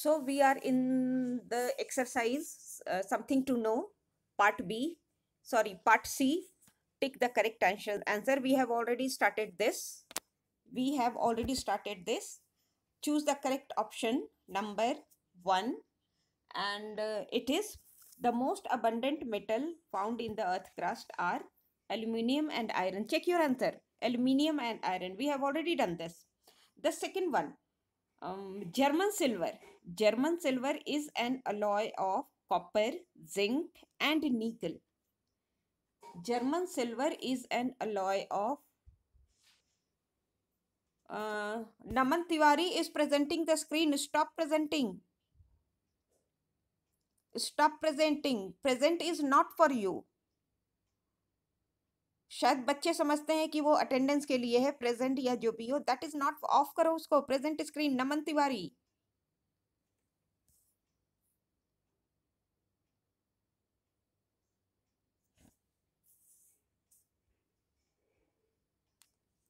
So we are in the exercise uh, something to know part B sorry part C tick the correct answer answer we have already started this we have already started this choose the correct option number 1 and uh, it is the most abundant metal found in the earth crust are aluminium and iron check your answer aluminium and iron we have already done this the second one um, German silver. German silver is an alloy of copper, zinc and nickel. German silver is an alloy of uh, Naman Tiwari is presenting the screen. Stop presenting. Stop presenting. Present is not for you. शायद बच्चे समझते हैं कि वो attendance के लिए है present या जो भी हो दैट इज नॉट ऑफ करो उसको प्रेजेंट स्क्रीन नमन तिवारी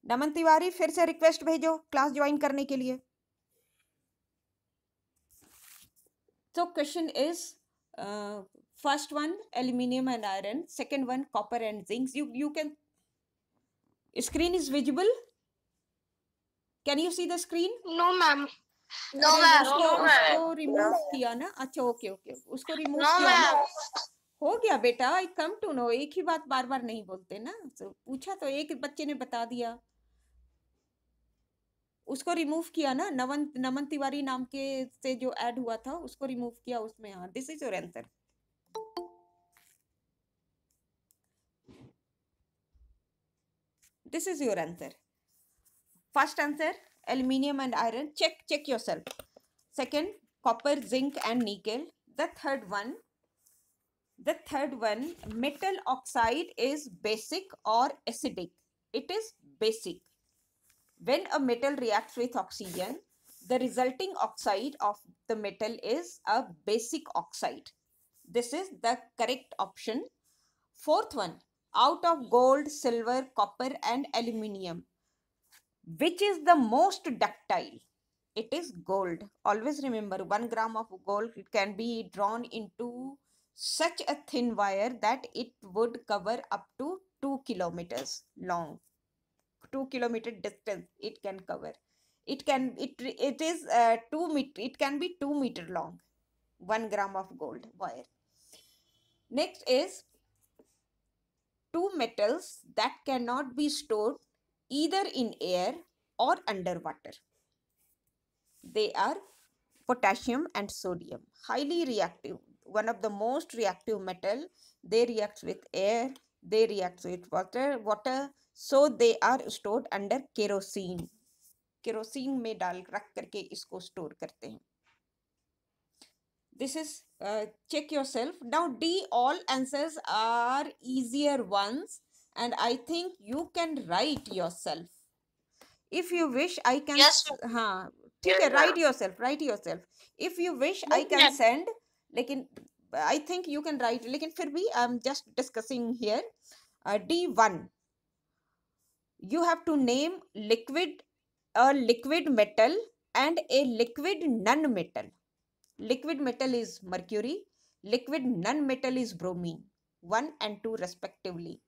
नमन तिवारी फिर से रिक्वेस्ट भेजो क्लास ज्वाइन करने के लिए तो question is first one aluminum and iron second one copper and zinc you you can screen is visible can you see the screen no ma'am no ma'am उसको remove किया ना अच्छा okay okay उसको remove किया हो गया बेटा आई कम to no एक ही बात बार बार नहीं बोलते ना तो पूछा तो एक बच्चे ने बता दिया उसको रिमूव किया ना नवन नमन तिवारी नाम के से जो ऐड हुआ था उसको रिमूव किया उसमें this is your answer This is your answer. First answer, aluminium and iron. Check, check yourself. Second, copper, zinc and nickel. The third one, the third one, metal oxide is basic or acidic. It is basic. When a metal reacts with oxygen, the resulting oxide of the metal is a basic oxide. This is the correct option. Fourth one, out of gold, silver, copper and aluminium. Which is the most ductile? It is gold. Always remember 1 gram of gold can be drawn into such a thin wire that it would cover up to 2 kilometers long. 2 kilometer distance it can cover. It can, it, it is uh, 2 meter, it can be 2 meter long. 1 gram of gold wire. Next is two metals that cannot be stored either in air or underwater. They are potassium and sodium. Highly reactive, one of the most reactive metal. They react with air, they react with water, water. So they are stored under kerosene. Kerosene में डाल रख करके इसको store करते हैं this is uh, check yourself now d all answers are easier ones and i think you can write yourself if you wish i can yes huh, ठीक है write yourself write yourself if you wish I I think you can write. You can write लेकिन फिर भी I am just discussing you have to name liquid a liquid metal and a liquid non-metal Liquid metal is mercury, liquid non-metal is bromine, 1 and 2 respectively.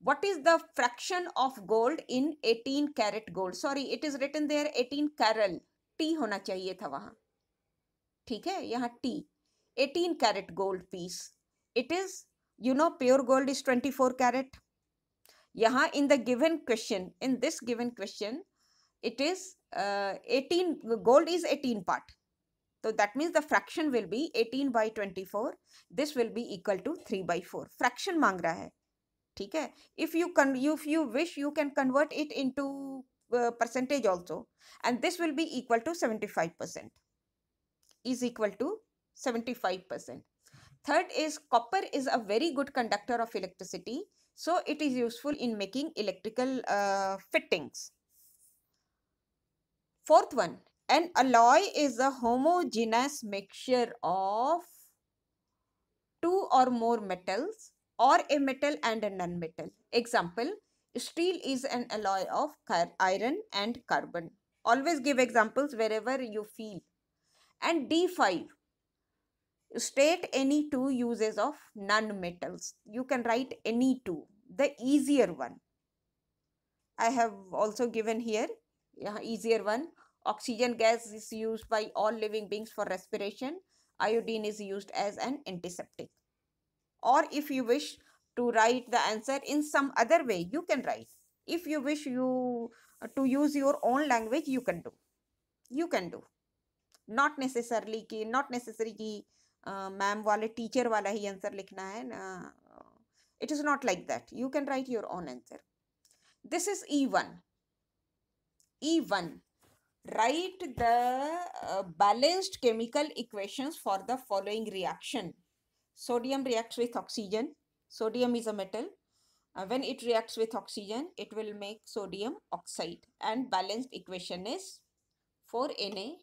What is the fraction of gold in 18 carat gold? Sorry, it is written there 18 carat. t होना चाहिए था वहाँ ठीक है यहाँ t 18 carat gold piece. It is you know pure gold is 24 carat. यहाँ in the given question in this given question it is uh, 18 gold is 18 part so that means the fraction will be 18 by 24. This will be equal to 3 by 4. Fraction mangra रहा है if you con if you wish you can convert it into uh, percentage also and this will be equal to 75 percent is equal to 75 percent third is copper is a very good conductor of electricity so it is useful in making electrical uh, fittings fourth one an alloy is a homogeneous mixture of two or more metals or a metal and a non-metal. Example, steel is an alloy of iron and carbon. Always give examples wherever you feel. And D5, state any two uses of non-metals. You can write any two, the easier one. I have also given here, yeah, easier one, Oxygen gas is used by all living beings for respiration. Iodine is used as an antiseptic. Or if you wish to write the answer in some other way, you can write. If you wish you uh, to use your own language, you can do. You can do. Not necessarily ki, not necessary ki ma'am वाले teacher वाला ही answer लिखना है it is not like that you can write your own answer this is E one write the uh, balanced chemical equations for the following reaction. Sodium reacts with oxygen. Sodium is a metal. Uh, when it reacts with oxygen, it will make sodium oxide. And balanced equation is 4Na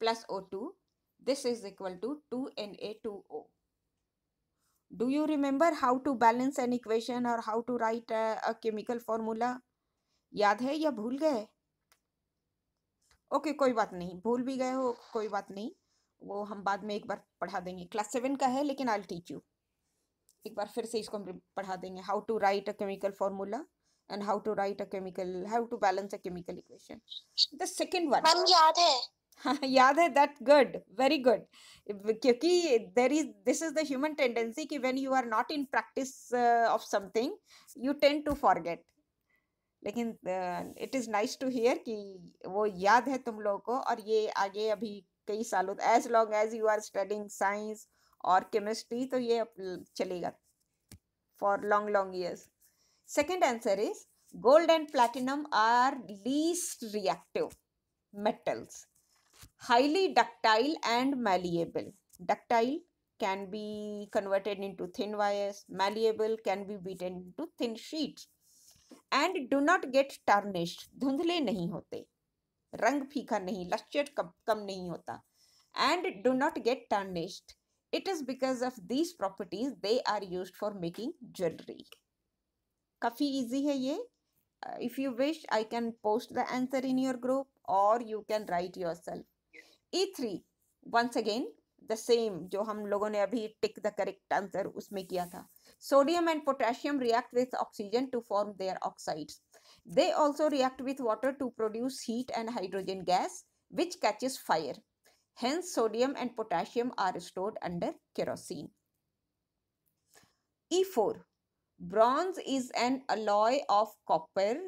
plus O2. This is equal to 2Na2O. Do you remember how to balance an equation or how to write a, a chemical formula? याद hai ya भूल gaye? Okay कोई बात नहीं भूल भी गए हो कोई बात नहीं वो हम बाद में एक बार पढ़ा देंगे क्लास सेवन का है लेकिन आई टीच यू एक बार फिर से इसको हम पढ़ा देंगे how to write a chemical formula and how to write a chemical how to balance a chemical equation the second one हम याद है हाँ याद है दैट गुड वेरी गुड क्योंकि there is this is the human tendency कि when you are not in practice of something you tend to forget लेकिन it is nice to hear कि वो याद है तुम लोगों को और ये आगे अभी कई सालों as long as you are studying science और केमिस्ट्री तो ये चलेगा for long long years second answer is gold and platinum are least reactive metals highly ductile and malleable ductile can be converted into thin wires malleable can be beated into thin sheets and do not get tarnished धुंधले नहीं होते रंग फीका नहीं lustre कम कम नहीं होता and do not get tarnished it is because of these properties they are use for making jewellery काफ़ी ईजी है ये if you wish I can post the post in your group और you can write yourself E three once again the same जो हम लोगों ने अभी tick the correct answer उसमें किया था Sodium and potassium react with oxygen to form their oxides. They also react with water to produce heat and hydrogen gas which catches fire. Hence sodium and potassium are stored under kerosene. E4. Bronze is an alloy of copper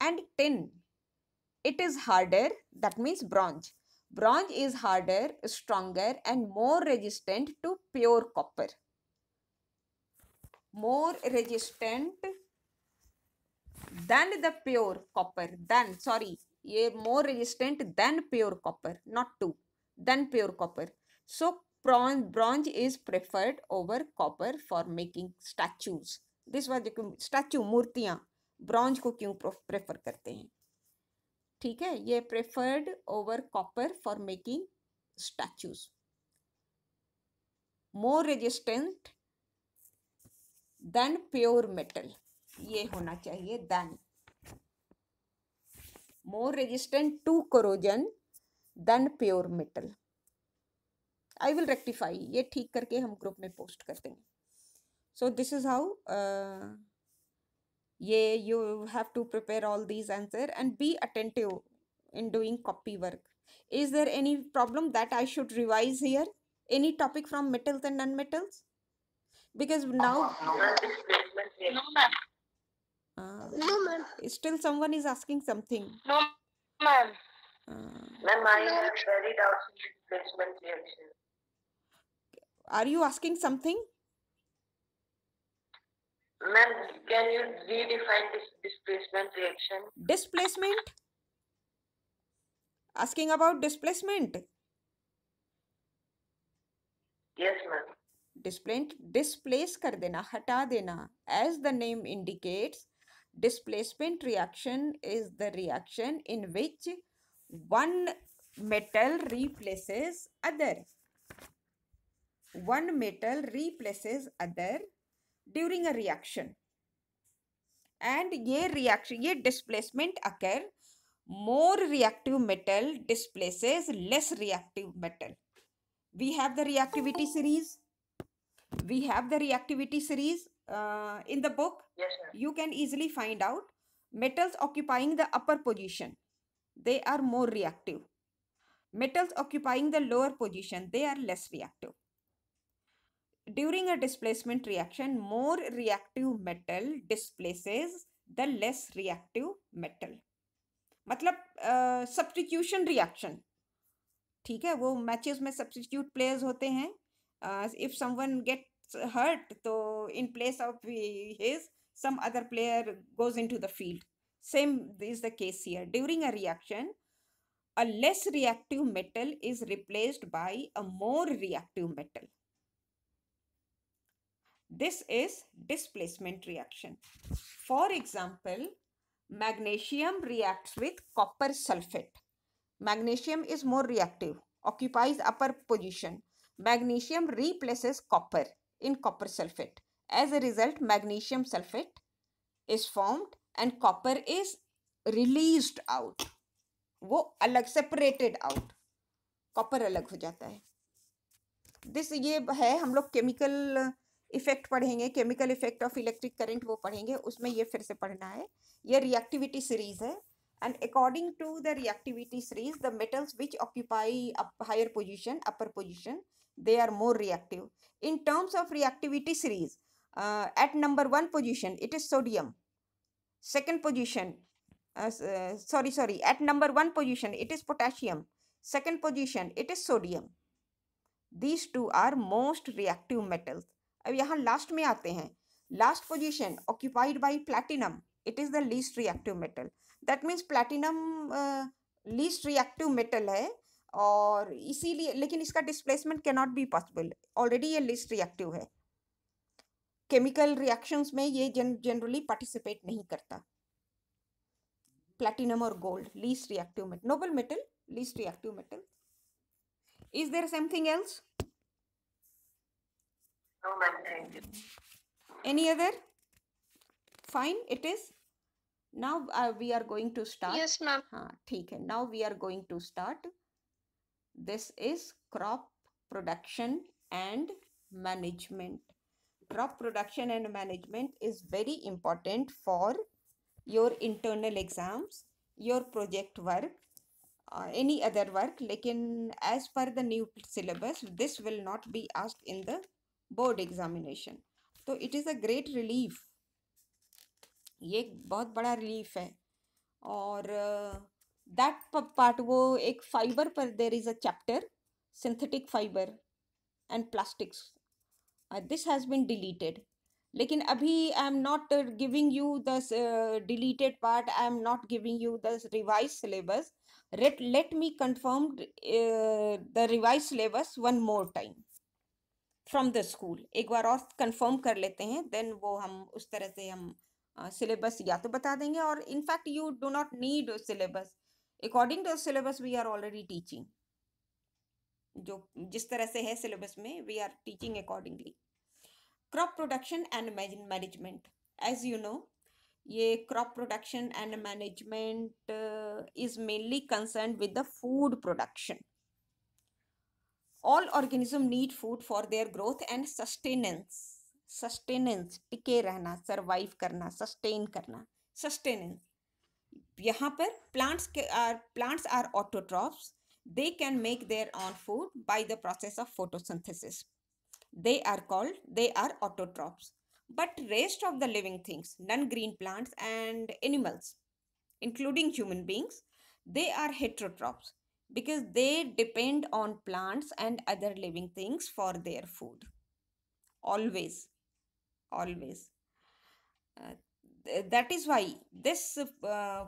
and tin. It is harder, that means bronze. Bronze is harder, stronger and more resistant to pure copper. More resistant than the pure copper than sorry ये more resistant than pure copper not to than pure copper so bronze bronze is preferred over copper for making statues this was statue मूर्तियाँ bronze को क्यों prefer करते हैं ठीक है ये preferred over copper for making statues more resistant than pure metal ये होना चाहिए than more resistant to corrosion than pure metal I will rectify ये ठीक करके हम ग्रुप में पोस्ट कर देंगे सो दिस इज हाउ ये you have to prepare all these answer and be attentive in doing copy work is there any problem that I should revise here any topic from metals and and metals because now no ma'am uh, no ma'am still someone is asking something no ma'am ah. ma'am i have very doubts in reaction are you asking something Ma'am, can you redefine this displacement reaction? Displacement? Asking about displacement? Yes, ma'am displace कर देना हटा देना As the name indicates, displacement reaction is the reaction in which one metal replaces other one metal replaces other during a reaction and ये reaction ये displacement occur more reactive metal displaces less reactive metal we have the reactivity series we have the reactivity series uh, in the book. Yes, you can easily find out metals occupying the upper position. They are more reactive. Metals occupying the lower position, they are less reactive. During a displacement reaction, more reactive metal displaces the less reactive metal. मतलब substitution uh, reaction ठीक है वो matches में substitute players होते हैं if someone get hurt so in place of his some other player goes into the field same is the case here during a reaction a less reactive metal is replaced by a more reactive metal this is displacement reaction for example magnesium reacts with copper sulfate magnesium is more reactive occupies upper position magnesium replaces copper in copper sulfate. As a result, magnesium sulfate is formed and copper is released out. wo alag separated out. copper alag ho jata hai this ye hai hum log chemical effect पढ़ेंगे chemical effect of electric current वो पढ़ेंगे उसमें ये फिर से पढ़ना है ये रिएक्टिविटी सीरीज है and according to the reactivity series the metals which occupy a higher position upper position they are more reactive. In terms of reactivity series, uh, at number 1 position, it is sodium. Second position, uh, uh, sorry, sorry, at number 1 position, it is potassium. Second position, it is sodium. These two are most reactive metals. ab अब यहाँ last में आते हैं last position occupied by platinum it is the least reactive metal that means platinum least reactive metal है और इसीलिए लेकिन इसका displacement can not be possible already ये लिस्ट रिएक्टिव है केमिकल रिएक्शंस में ये जनरली पार्टिसिपेट नहीं करता प्लेटिनम और gold least reactive metal noble metal least reactive metal is there something else any other fine it is now we are going to start हाँ ठीक है now we are going to start This is crop production and management. Crop production and management is very important for your internal exams, your project work, uh, any other work. in as per the new syllabus, this will not be asked in the board examination. So it is a great relief. ये बहुत बड़ा relief है और that part वो एक fibre पर there is a chapter synthetic fibre and plastics this has been deleted लेकिन अभी I am not giving you the deleted part I am not giving you the revise syllabus rate let me confirm the revise syllabus one more time from the school एक बार और confirm कर लेते हैं then वो हम उस तरह से हम सिलेबस uh, या तो बता देंगे और in fact you do not need syllabus according to syllabus we are already teaching जो जिस तरह से है सिलेबस में we are teaching accordingly crop production and management as you know ये crop production and management is mainly concern with the food production all organism need food for their growth and sustenance sustenance टिके रहना survive करना sustain करना sustenance यहाँ plants are autotrophs. They can make their own food by the process of photosynthesis. They are called they are autotrophs. But rest of the living things, non-green plants and animals, including human beings, they are heterotrophs because they depend on plants and other living things for their food. Always, always. Uh, that is why this uh,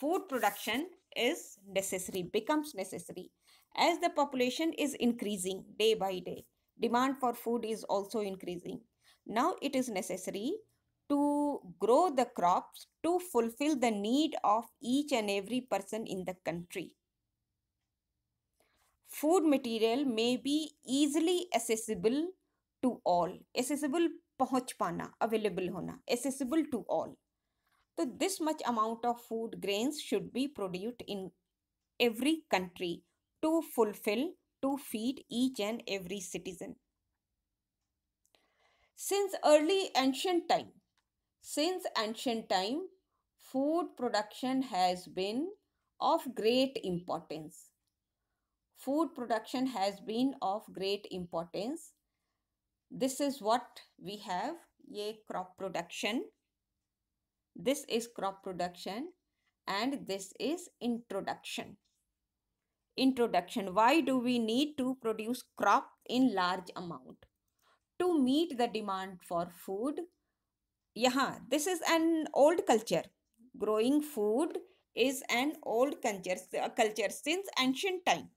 food production is necessary becomes necessary as the population is increasing day by day demand for food is also increasing now it is necessary to grow the crops to fulfill the need of each and every person in the country food material may be easily accessible to all accessible पहुंच पाना available होना accessible to all so this much amount of food grains should be produced in every country to fulfill, to feed each and every citizen. Since early ancient time, since ancient time, food production has been of great importance. Food production has been of great importance. This is what we have, a crop production this is crop production and this is introduction. Introduction. Why do we need to produce crop in large amount? To meet the demand for food. Yeah, this is an old culture. Growing food is an old culture, culture since ancient time.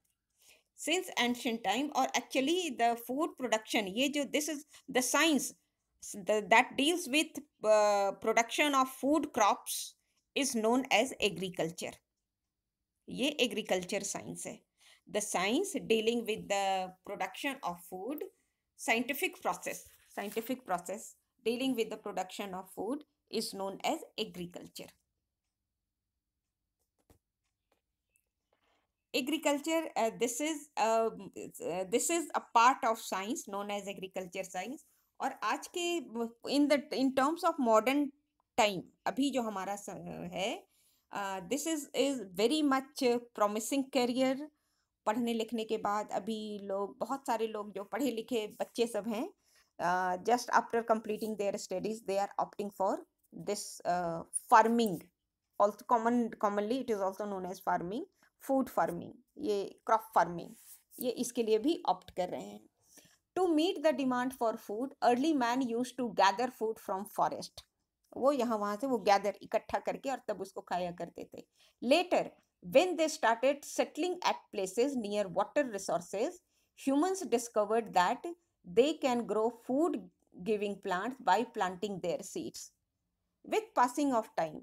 Since ancient time or actually the food production. this is the science that deals with uh, production of food crops is known as agriculture ये agriculture science the science dealing with the production of food scientific process scientific process dealing with the production of food is known as agriculture agriculture uh, this is um, uh, this is a part of science known as agriculture science और आज के in the in terms of modern time अभी जो हमारा है this is is very much promising career पढ़ने लिखने के बाद अभी लोग बहुत सारे लोग जो पढ़े लिखे बच्चे सब हैं just after completing their studies they are opting for this farming also common commonly it is also known as farming food farming ये क्रॉप फार्मिंग ये इसके लिए भी ऑप्ट कर रहे हैं To meet the demand for food, early man used to gather food from forest. वो यहाँ वहाँ से वो गैदर इकट्ठा करके और तब उसको खाया करते थे later when they started settling at places near water resources, humans discovered that they can grow food giving plants by planting their seeds with passing of time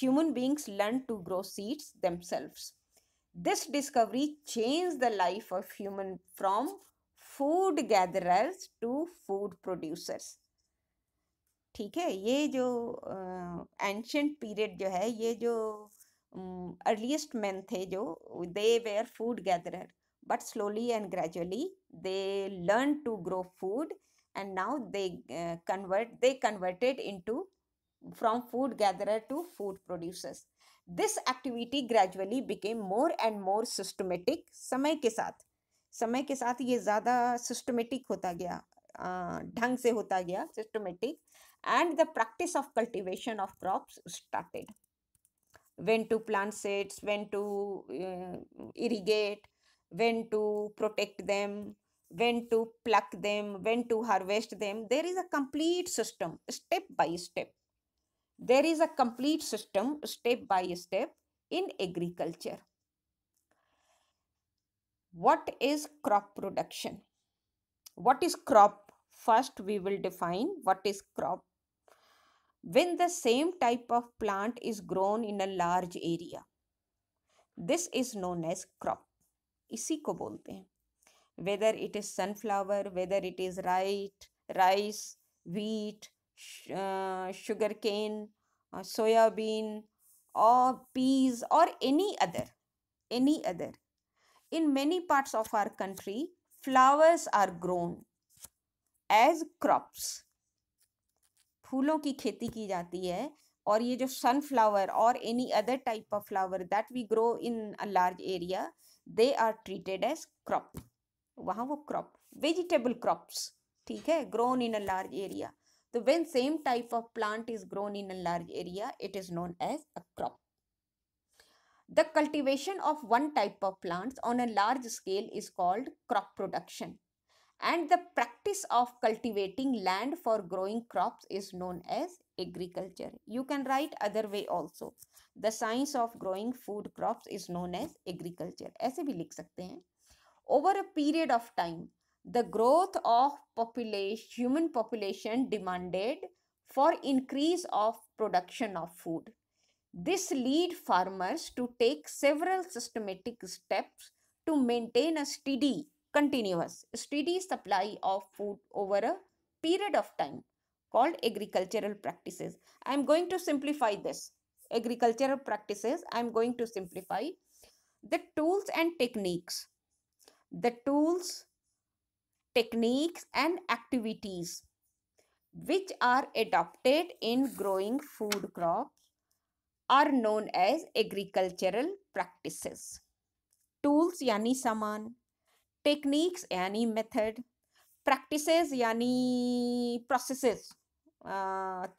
human beings learned to grow seeds themselves this discovery changed the life of human from food gatherers to food producers ठीक है ये जो ancient uh, period जो है ये जो earliest um, man थे जो they were food gatherer but slowly and gradually they learn to grow food and now they convert they converted into from food gatherer to food producers this activity gradually became more and more systematic समय के साथ समय के साथ ये ज़्यादा systematic होता गया ढंग से होता गया systematic and the practice of cultivation of crops started when to plant seeds when to irrigate when to protect them when to pluck them when to harvest them there is a complete system step by step there is a complete system step by step in agriculture what is crop production what is crop first we will define what is crop when the same type of plant is grown in a large area this is known as crop इसी को बोलते हैं Whether it is sunflower, whether it is it rice, wheat, uh, sugar cane, uh, soya bean, or peas, or any other, any other. In many parts of our country, flowers are grown as crops. फूलों की खेती की जाती है और ये जो sunflower और any other type of flower that we grow in a large area they are treated as crop वहाँ वो क्रॉप वेजिटेबल क्रॉप्स ठीक है grown in a large area तो when same type of plant is grown in a large area it is known as a crop the cultivation of one type of plants on a large scale is called crop production and the practice of cultivating land for growing crops is known as agriculture. You can write other way also. The science of growing food crops is known as agriculture. ऐसे भी लिख सकते हैं Over a period of time, the growth of population, human population demanded for increase of production of food. This lead farmers to take several systematic steps to maintain a steady, continuous, steady supply of food over a period of time called agricultural practices. I am going to simplify this. Agricultural practices, I am going to simplify the tools and techniques. The tools, techniques and activities which are adopted in growing food crop are known as agricultural practices tools यानी सामान techniques यानी method practices यानी processes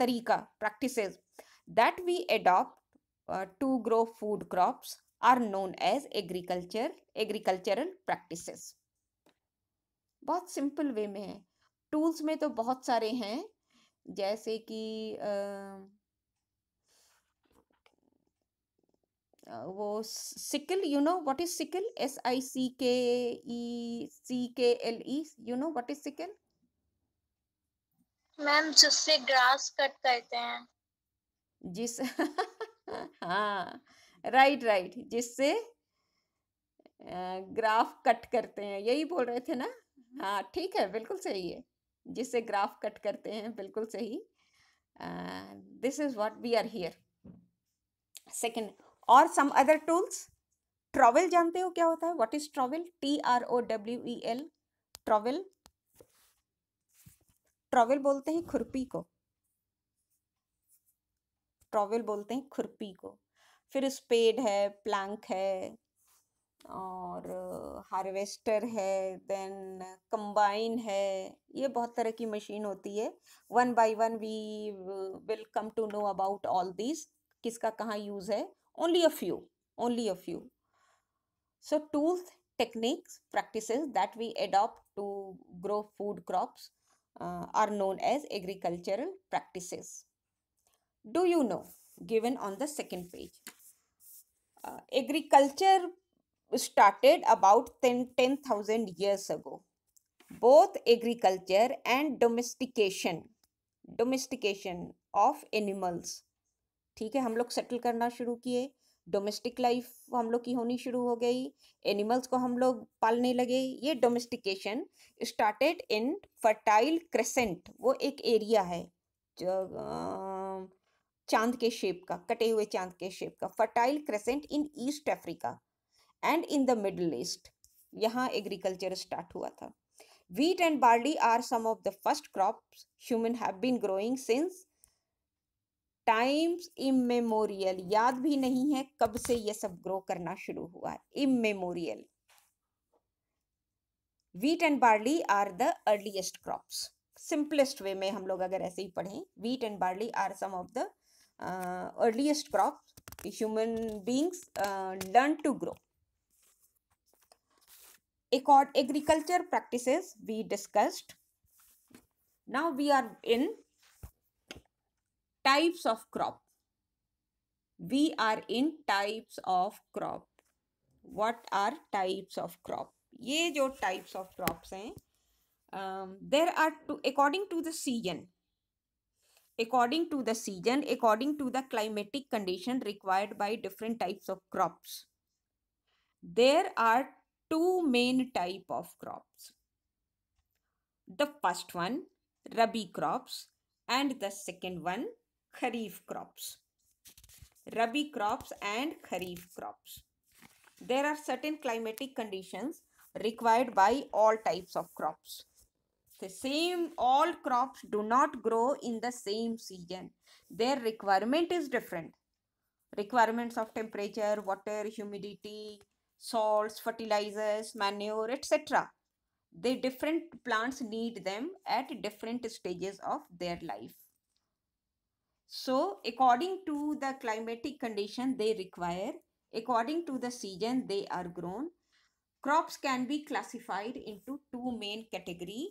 तरीका practices that we adopt to grow food crops are known as agriculture agricultural agricultural बहुत simple way में है tools में तो बहुत सारे हैं जैसे कि uh, वो sickle you know what is sickle S I C K E C K L E you know what is sickle ma'am जिससे ग्रास कट करते हैं जिस हाँ राइट राइट जिससे ग्राफ कट करते हैं यही बोल रहे थे ना हाँ ठीक है बिल्कुल सही है जिससे ग्राफ कट करते हैं बिल्कुल सही this is what we are here second और सम अदर टूल्स ट्रॉवेल जानते हो क्या होता है what is trowel T R O W E L trowel trowel बोलते हैं खुरपी को ट्रॉवल बोलते हैं खुरपी को फिर स्पेड है प्लैंक है और हार्वेस्टर uh, है देन कंबाइन है ये बहुत तरह की मशीन होती है one by one we will come to know about all this किसका कहाँ यूज़ है only a few only a few so tools techniques practices that we adopt to grow food crops uh, are known as agricultural practices do you know given on the second page uh, agriculture started about 10000 10, years ago both agriculture and domestication domestication of animals ठीक है हम लोग settle करना शुरू किए domestic life हम लोग की होनी शुरू हो गई एनिमल्स को हम लोग पालने लगे ये domestication started in fertile crescent वो एक एरिया है जो चांद के शेप का कटे हुए चांद के शेप का fertile crescent in East Africa and in the Middle East यहाँ एग्रीकल्चर स्टार्ट हुआ था wheat and barley are some of the first crops human have been growing since times immemorial याद भी नहीं है कब से ये सब ग्रो करना शुरू हुआ immemorial wheat and barley are the earliest crops simplest way में हम लोग अगर ऐसे ही पढ़ें wheat and barley are some of the earliest crop human beings learn to grow एक और agriculture practice we discussed now we are in types of crop. We are in types of crop. What are types of crop? ये जो types of crops um, There are two according to the season, according to the season according to the climatic condition required by different types of crops there are two main type of crops the first one rabi crops and the second one kharif crops rabi crops and kharif crops there are certain climatic conditions required by all types of crops the same all crops do not grow in the same season their requirement is different requirements of temperature water humidity salts fertilizers manure etc the different plants need them at different stages of their life so according to the climatic condition they require, according to the season they are grown. Crops can be classified into two main category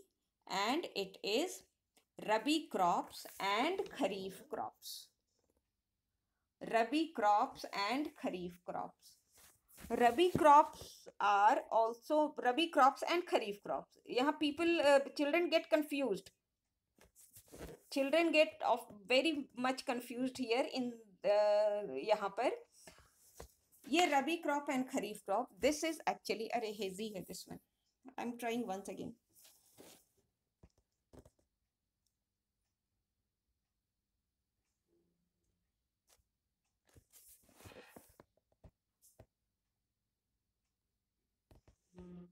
and it is Rabi crops and Kharif crops. Rabi crops and Kharif crops. Rabi crops are also Rabi crops and Kharif crops. Yeah, people, uh, children get confused. Children get of very much confuse here in यहाँ पर ये rabi crop and kharif crop this is actually अरे हेजी है this one I am trying once again Mm-hmm.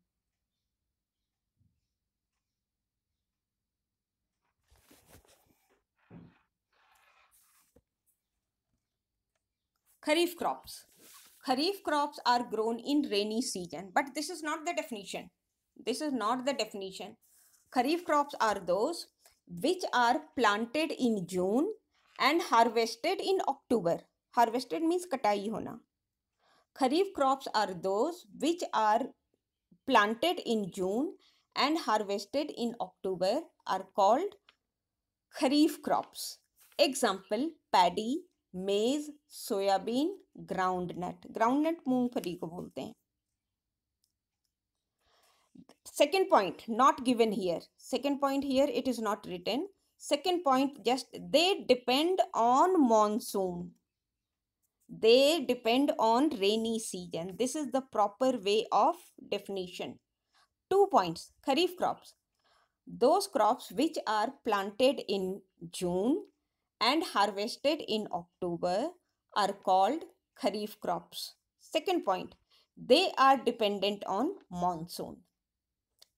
Kharif crops. Kharif crops are grown in rainy season, but this is not the definition. This is not the definition. Kharif crops are those which are planted in June and harvested in October. Harvested means katai hona. Kharif crops are those which are planted in June and harvested in October are called kharif crops. Example paddy, maize soybean groundnut groundnut मूंगफली को बोलते हैं second point not given here second point here it is not written second point just they depend on monsoon they depend on rainy season this is the proper way of definition two point kharif crops दो crops which are planted in June and harvested in October are called kharif crops. Second point, they are dependent on monsoon.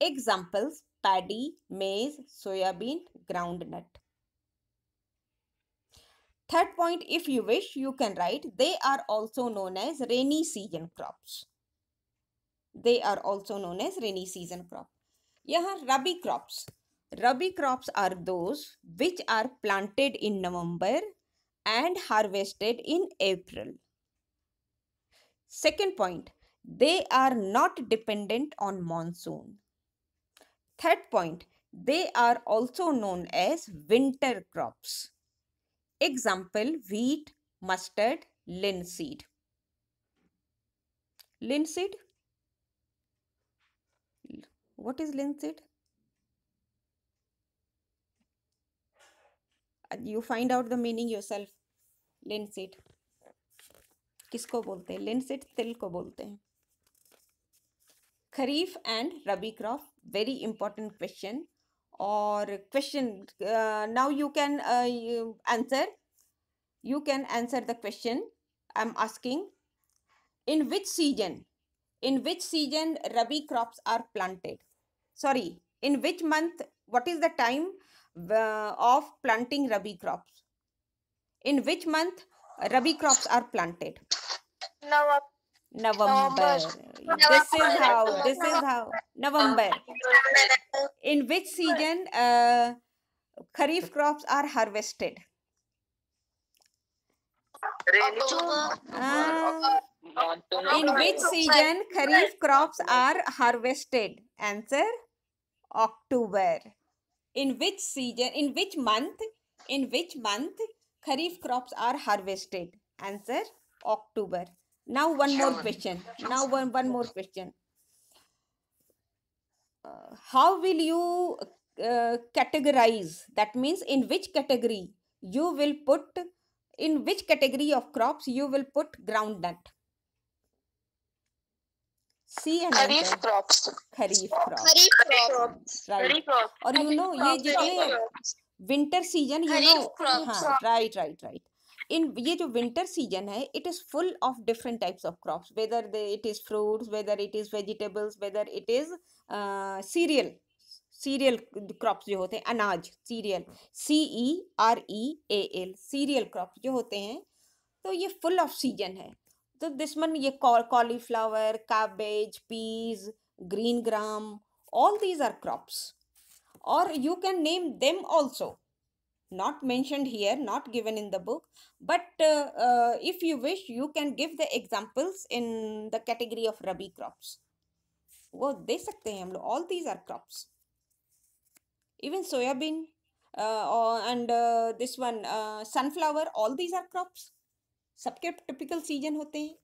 Examples paddy, maize, soybean, groundnut. Third point, if you wish, you can write they are also known as rainy season crops. They are also known as rainy season crop. यहाँ rabi crops. Rabi crops are those which are planted in November and harvested in April. Second point, they are not dependent on monsoon. Third point, they are also known as winter crops. Example, wheat, mustard, linseed. Linseed? What is linseed? You find out the meaning yourself linseed किसको बोलते हैं linseed तिल को बोलते हैं kharif and rabi crop very important question और question now you can answer you can answer the question i'm asking in which season in which season rabi crops are planted sorry in which month what is the time of planting rabi crops in which month rabi crops are planted november november this is how this is how november in which season uh, kharif crops are harvested uh, in which season kharif crops are harvested answer october in which season in which month in which month kharif crops are harvested answer october now one more question now one, one more question uh, how will you uh, categorize that means in which category you will put in which category of crops you will put groundnut C N kharif crops kharif crops kharif right और you know ये जितने winter season you know हाँ right right right in ये जो winter season है it is full of different types of crops whether they it is fruits whether it is vegetables whether it is cereal cereal crops जो होते हैं अनाज cereal C E R E A L cereal crop जो होते हैं तो ये full of season है तो दिस one ये cauliflower cabbage peas green gram all these are crops or you can name them also not mentioned here not given in the book but uh, uh, if you wish you can give the examples in the category of rabi crops वो दे सकते All these are crops. Even soya bean uh, and this one, sunflower. All these are crops. सबके typical season होते हैं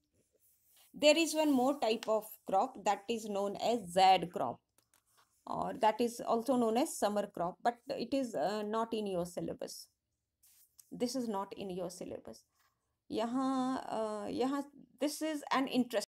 there is one more type of crop that is known as zaid crop और that is also known as summer crop but it is not in your syllabus this is not in your syllabus यहाँ uh, यहाँ this is an interest